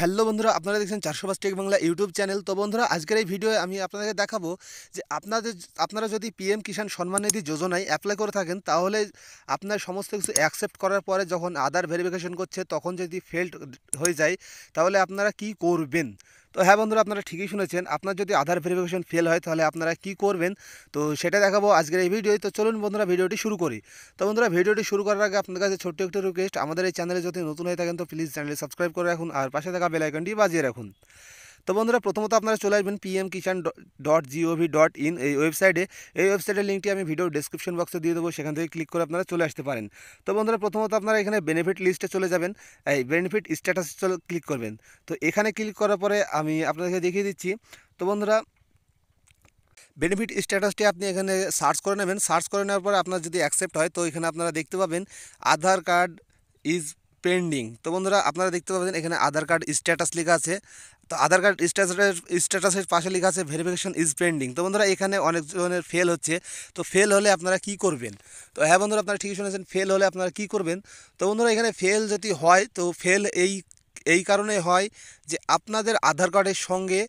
hello বন্ধুরা আপনারা দেখছেন চারশো পাঁচ টেক বাংলা ইউটিউব চ্যানেল তো বন্ধুরা আজকের এই ভিডিও আমি আপনাদের দেখাবো যে আপনাদের আপনারা যদি পিএম কিষাণ সম্মাননিধি যোজনায় অ্যাপ্লাই করে থাকেন তাহলে আপনার সমস্ত কিছু অ্যাকসেপ্ট করার পরে যখন আধার ভেরিফিকেশন করছে তখন যদি ফেল্ড হয়ে যায় তাহলে আপনারা কি করবেন তো হ্যাঁ বন্ধুরা আপনারা ঠিকই শুনেছেন আপনার যদি আধার ভেরিফিকেশন ফেল হয় তাহলে আপনারা কি করবেন তো সেটা দেখাবো আজকের এই ভিডিও তো চলুন বন্ধুরা ভিডিওটি শুরু করি তো বন্ধুরা ভিডিওটি শুরু করার আগে আপনাদের কাছে ছোট্ট একটি রিকোয়েস্ট আমাদের এই চ্যানেলে যদি নতুন হয়ে থাকেন তো প্লিজ চ্যানেলে সাবস্ক্রাইব করে রাখুন আর পাশে থাকা বেলাইকনটি বাজিয়ে রাখুন তো বন্ধুরা প্রথমত আপনারা চলে আসবেন PM Kisan dot GOV dot in এই ওয়েবসাইটে এই ওয়েবসাইটের লিঙ্কটি আমি ভিডিও ডিসক্রিপশন বক্সে দিয়ে দেবো সেখান থেকে ক্লিক করে আপনারা চলে আসতে পারেন তো বন্ধুরা প্রথমত আপনারা এখানে বেনিফিট লিস্টে চলে যাবেন এই বেনিফিট স্ট্যাটাস ক্লিক করবেন তো এখানে ক্লিক করার পরে আমি আপনাদেরকে দেখিয়ে দিচ্ছি তো বন্ধুরা বেনিফিট স্ট্যাটাসটি আপনি এখানে সার্চ করে নেবেন সার্চ করে নেওয়ার পরে আপনার যদি অ্যাকসেপ্ট হয় তো এখানে আপনারা দেখতে পাবেন আধার কার্ড ইজ পেন্ডিং তো বন্ধুরা আপনারা দেখতে পাবেন এখানে আধার কার্ড স্ট্যাটাস লেখা আছে তো আধার কার্ড স্ট্যাটাসের স্ট্যাটাসের পাশে লেখা আছে ভেরিফিকেশন ইজ পেন্ডিং তো বন্ধুরা এখানে ধরনের ফেল হচ্ছে তো ফেল হলে আপনারা কি করবেন তো হ্যাঁ বন্ধুরা আপনারা ঠিকই শুনেছেন ফেল হলে আপনারা কি করবেন তো বন্ধুরা এখানে ফেল যদি হয় তো ফেল এই এই কারণে হয় যে আপনাদের আধার কার্ডের সঙ্গে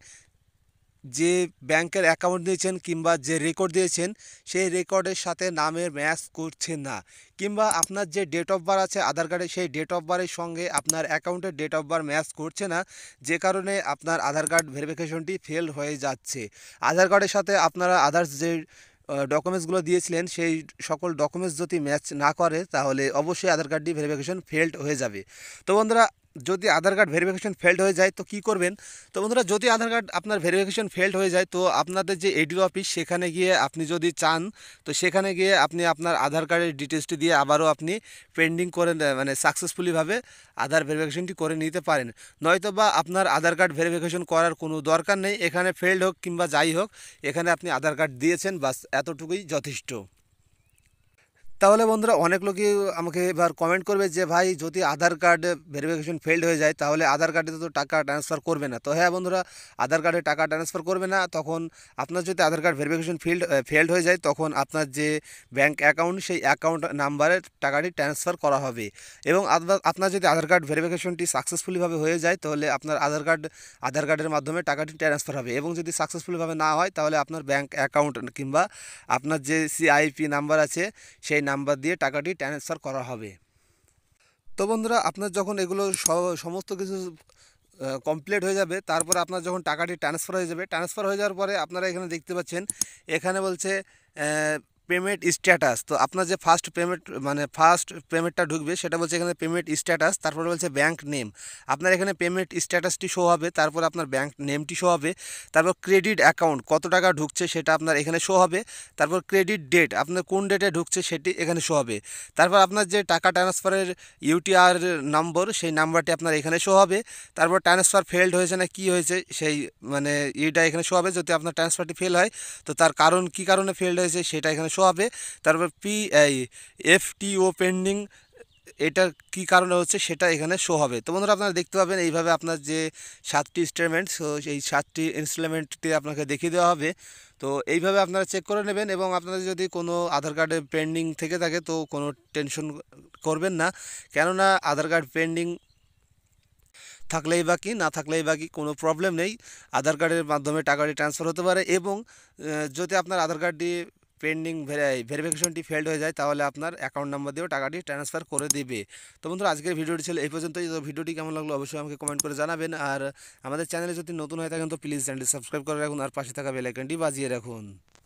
যে ব্যাংকের অ্যাকাউন্ট দিয়েছেন কিংবা যে রেকর্ড দিয়েছেন সেই রেকর্ডের সাথে নামের ম্যাচ করছে না কিংবা আপনার যে ডেট অফ বার আছে আধার কার্ডে সেই ডেট অফ বারের সঙ্গে আপনার অ্যাকাউন্টের ডেট অফ বার ম্যাচ করছে না যে কারণে আপনার আধার কার্ড ভেরিফিকেশনটি ফেল হয়ে যাচ্ছে আধার কার্ডের সাথে আপনারা আদার্স যে ডকুমেন্টসগুলো দিয়েছিলেন সেই সকল ডকুমেন্টস যদি ম্যাচ না করে তাহলে অবশ্যই আধার কার্ডটি ভেরিফিকেশন ফেল্ড হয়ে যাবে তো বন্ধুরা যদি আধার কার্ড ভেরিফিকেশন ফেল্ড হয়ে যায় তো কি করবেন তো বন্ধুরা যদি আধার কার্ড আপনার ভেরিফিকেশন ফেল্ড হয়ে যায় তো আপনাদের যে এডিও অফিস সেখানে গিয়ে আপনি যদি চান তো সেখানে গিয়ে আপনি আপনার আধার কার্ডের ডিটেলসটি দিয়ে আবারও আপনি পেন্ডিং করে মানে সাকসেসফুলিভাবে আধার ভেরিফিকেশনটি করে নিতে পারেন নয়তো বা আপনার আধার কার্ড ভেরিফিকেশন করার কোনো দরকার নেই এখানে ফেল্ড হোক কিংবা যাই হোক এখানে আপনি আধার কার্ড দিয়েছেন বাস এতটুকুই যথেষ্ট তাহলে বন্ধুরা অনেক লোকই আমাকে এবার কমেন্ট করবে যে ভাই যদি আধার কার্ড ভেরিফিকেশন ফেল্ড হয়ে যায় তাহলে আধার কার্ডে তো টাকা ট্রান্সফার করবে না তো হ্যাঁ বন্ধুরা আধার কার্ডে টাকা ট্রান্সফার করবে না তখন আপনার যদি Aadhaar card verification field failed হয়ে যায় তখন আপনার যে ব্যাঙ্ক অ্যাকাউন্ট সেই অ্যাকাউন্ট নাম্বারে টাকাটি ট্রান্সফার করা হবে এবং আপনার যদি আধার কার্ড ভেরিফিকেশনটি সাকসেসফুলিভাবে হয়ে যায় তাহলে আপনার আধার কার্ড আধার কার্ডের মাধ্যমে টাকাটি ট্রান্সফার হবে এবং যদি সাকসেসফুলিভাবে না হয় তাহলে আপনার ব্যাঙ্ক অ্যাকাউন্ট কিংবা আপনার যে সিআইপি নাম্বার আছে সেই নাম্বার দিয়ে টাকাটি ট্রান্সফার করা হবে তো বন্ধুরা আপনার যখন এগুলো সমস্ত কিছু কমপ্লিট হয়ে যাবে তারপরে আপনার যখন টাকাটি ট্রান্সফার হয়ে যাবে ট্রান্সফার হয়ে যাওয়ার পরে আপনারা এখানে দেখতে পাচ্ছেন এখানে বলছে পেমেন্ট স্ট্যাটাস তো আপনার যে ফার্স্ট পেমেন্ট মানে ফার্স্ট পেমেন্টটা ঢুকবে সেটা বলছে এখানে পেমেন্ট স্ট্যাটাস তারপরে বলছে ব্যাঙ্ক নেম আপনার এখানে পেমেন্ট স্ট্যাটাসটি শো হবে তারপর আপনার ব্যাঙ্ক নেমটি শো হবে তারপর ক্রেডিট অ্যাকাউন্ট কত টাকা ঢুকছে সেটা আপনার এখানে শো হবে তারপর ক্রেডিট ডেট আপনার কোন ডেটে ঢুকছে সেটি এখানে শো হবে তারপর আপনার যে টাকা ট্রান্সফারের ইউটিআর নম্বর সেই নাম্বারটি আপনার এখানে শো হবে তারপর ট্রান্সফার ফেলড হয়েছে না কি হয়েছে সেই মানে ইটা এখানে শো হবে যদি আপনার ট্রান্সফারটি ফেল হয় তো তার কারণ কি কারণে ফেলড হয়েছে সেটা এখানে শো হবে তারপর পি এই এফটিও পেন্ডিং এটা কি কারণে হচ্ছে সেটা এখানে শো হবে তো বন্ধুরা আপনারা দেখতে পাবেন এইভাবে আপনার যে সাতটি ইনস্ট্রুমেন্ট এই সাতটি ইনস্টলমেন্টটি আপনাকে দেখিয়ে দেওয়া হবে তো এইভাবে আপনারা চেক করে নেবেন এবং আপনাদের যদি কোনো আধার কার্ডে পেন্ডিং থেকে থাকে তো কোনো টেনশন করবেন না কেননা আধার কার্ড পেন্ডিং থাকলেই বাকি না থাকলেই বাকি কোনো প্রবলেম নেই আধার কার্ডের মাধ্যমে টাকাটি ট্রান্সফার হতে পারে এবং যদি আপনার আধার কার্ডটি পেন্ডিং ভেরিফিকেশনটি ফেলড হয়ে যায় তাহলে আপনার অ্যাকাউন্ট নাম্বার দিয়েও টাকাটি ট্রান্সফার করে দেবে তো বন্ধুরা আজকের ভিডিওটি ছিল এই পর্যন্তই তো ভিডিওটি কেমন লাগলো অবশ্যই আমাকে কমেন্ট করে জানাবেন আর আমাদের চ্যানেলে যদি নতুন হয়ে থাকেন তো প্লিজ চ্যানেলটি সাবস্ক্রাইব করে রাখুন আর পাশে থাকা বেলাইকনটি বাজিয়ে রাখুন